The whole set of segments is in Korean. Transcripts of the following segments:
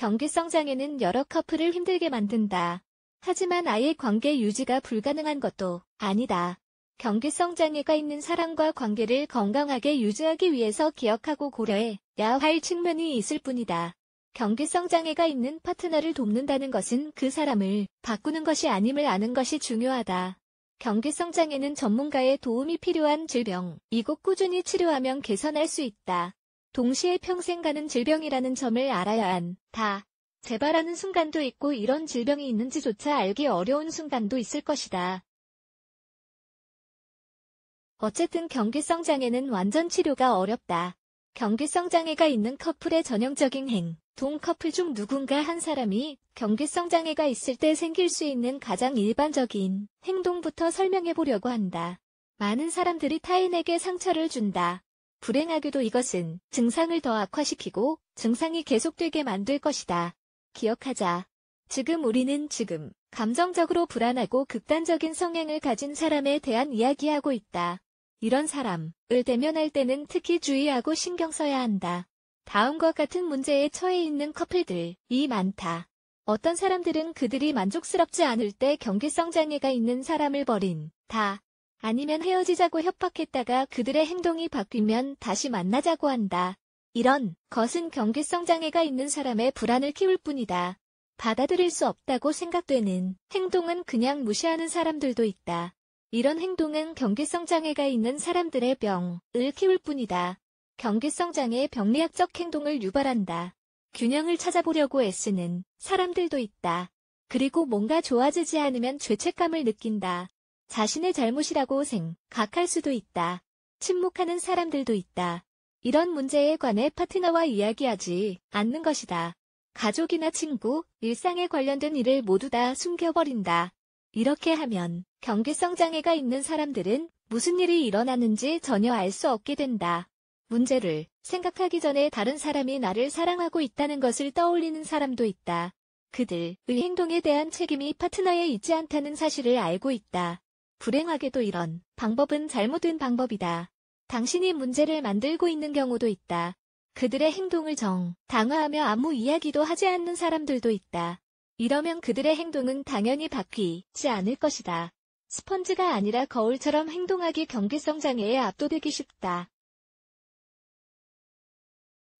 경계성 장애는 여러 커플을 힘들게 만든다. 하지만 아예 관계 유지가 불가능한 것도 아니다. 경계성 장애가 있는 사람과 관계를 건강하게 유지하기 위해서 기억하고 고려해야 할 측면이 있을 뿐이다. 경계성 장애가 있는 파트너를 돕는다는 것은 그 사람을 바꾸는 것이 아님을 아는 것이 중요하다. 경계성 장애는 전문가의 도움이 필요한 질병, 이곳 꾸준히 치료하면 개선할 수 있다. 동시에 평생 가는 질병이라는 점을 알아야 한다. 재발하는 순간도 있고 이런 질병이 있는지조차 알기 어려운 순간도 있을 것이다. 어쨌든 경계성 장애는 완전 치료가 어렵다. 경계성 장애가 있는 커플의 전형적인 행, 동 커플 중 누군가 한 사람이 경계성 장애가 있을 때 생길 수 있는 가장 일반적인 행동부터 설명해 보려고 한다. 많은 사람들이 타인에게 상처를 준다. 불행하게도 이것은 증상을 더 악화시키고 증상이 계속되게 만들 것이다. 기억하자. 지금 우리는 지금 감정적으로 불안하고 극단적인 성향을 가진 사람에 대한 이야기하고 있다. 이런 사람을 대면할 때는 특히 주의하고 신경 써야 한다. 다음과 같은 문제에 처해 있는 커플들이 많다. 어떤 사람들은 그들이 만족스럽지 않을 때 경계성 장애가 있는 사람을 버린 다. 아니면 헤어지자고 협박했다가 그들의 행동이 바뀌면 다시 만나자고 한다. 이런 것은 경계성 장애가 있는 사람의 불안을 키울 뿐이다. 받아들일 수 없다고 생각되는 행동은 그냥 무시하는 사람들도 있다. 이런 행동은 경계성 장애가 있는 사람들의 병을 키울 뿐이다. 경계성 장애의 병리학적 행동을 유발한다. 균형을 찾아보려고 애쓰는 사람들도 있다. 그리고 뭔가 좋아지지 않으면 죄책감을 느낀다. 자신의 잘못이라고 생각할 수도 있다. 침묵하는 사람들도 있다. 이런 문제에 관해 파트너와 이야기하지 않는 것이다. 가족이나 친구, 일상에 관련된 일을 모두 다 숨겨버린다. 이렇게 하면 경계성 장애가 있는 사람들은 무슨 일이 일어나는지 전혀 알 수 없게 된다. 문제를 생각하기 전에 다른 사람이 나를 사랑하고 있다는 것을 떠올리는 사람도 있다. 그들의 행동에 대한 책임이 파트너에 있지 않다는 사실을 알고 있다. 불행하게도 이런 방법은 잘못된 방법이다. 당신이 문제를 만들고 있는 경우도 있다. 그들의 행동을 정, 당화하며 아무 이야기도 하지 않는 사람들도 있다. 이러면 그들의 행동은 당연히 바뀌지 않을 것이다. 스펀지가 아니라 거울처럼 행동하기 경계성 장애에 압도되기 쉽다.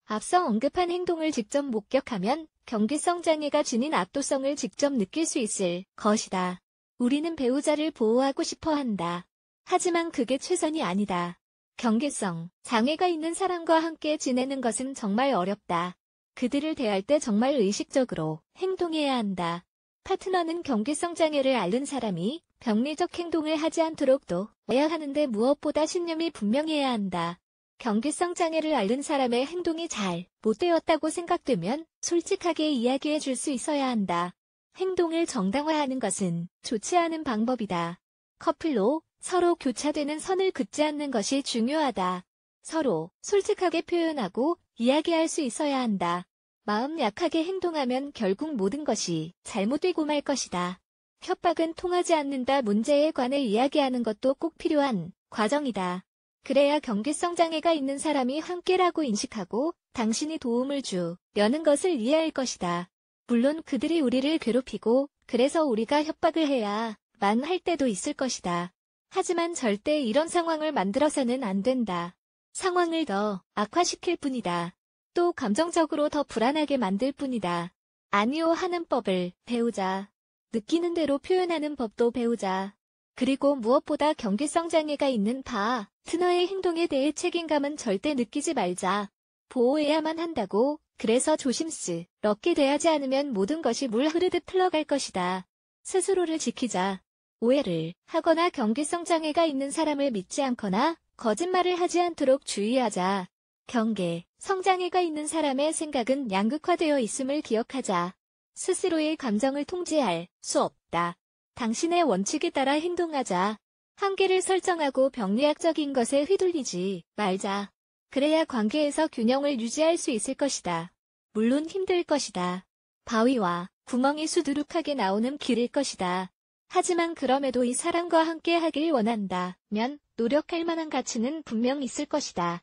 앞서 언급한 행동을 직접 목격하면 경계성 장애가 지닌 압도성을 직접 느낄 수 있을 것이다. 우리는 배우자를 보호하고 싶어 한다. 하지만 그게 최선이 아니다. 경계성, 장애가 있는 사람과 함께 지내는 것은 정말 어렵다. 그들을 대할 때 정말 의식적으로 행동해야 한다. 파트너는 경계성 장애를 앓는 사람이 병리적 행동을 하지 않도록 도와야 하는데 무엇보다 신념이 분명해야 한다. 경계성 장애를 앓는 사람의 행동이 잘 못되었다고 생각되면 솔직하게 이야기해 줄 수 있어야 한다. 행동을 정당화하는 것은 좋지 않은 방법이다. 커플로 서로 교차되는 선을 긋지 않는 것이 중요하다. 서로 솔직하게 표현하고 이야기할 수 있어야 한다. 마음 약하게 행동하면 결국 모든 것이 잘못되고 말 것이다. 협박은 통하지 않는다 문제에 관해 이야기하는 것도 꼭 필요한 과정이다. 그래야 경계성 장애가 있는 사람이 함께라고 인식하고 당신이 도움을 주려는 것을 이해할 것이다. 물론 그들이 우리를 괴롭히고 그래서 우리가 협박을 해야 만 할 때도 있을 것이다. 하지만 절대 이런 상황을 만들어서는 안 된다. 상황을 더 악화시킬 뿐이다. 또 감정적으로 더 불안하게 만들 뿐이다. 아니오 하는 법을 배우자. 느끼는 대로 표현하는 법도 배우자. 그리고 무엇보다 경계성 장애가 있는 바, 트너의 행동에 대해 책임감은 절대 느끼지 말자. 보호해야만 한다고 그래서 조심스럽게 대하지 않으면 모든 것이 물 흐르듯 흘러갈 것이다. 스스로를 지키자. 오해를 하거나 경계성 장애가 있는 사람을 믿지 않거나 거짓말을 하지 않도록 주의하자. 경계, 성장애가 있는 사람의 생각은 양극화되어 있음을 기억하자. 스스로의 감정을 통제할 수 없다. 당신의 원칙에 따라 행동하자. 한계를 설정하고 병리학적인 것에 휘둘리지 말자. 그래야 관계에서 균형을 유지할 수 있을 것이다. 물론 힘들 것이다. 바위와 구멍이 수두룩하게 나오는 길일 것이다. 하지만 그럼에도 이 사람과 함께 하길 원한다. 면 노력할 만한 가치는 분명 있을 것이다.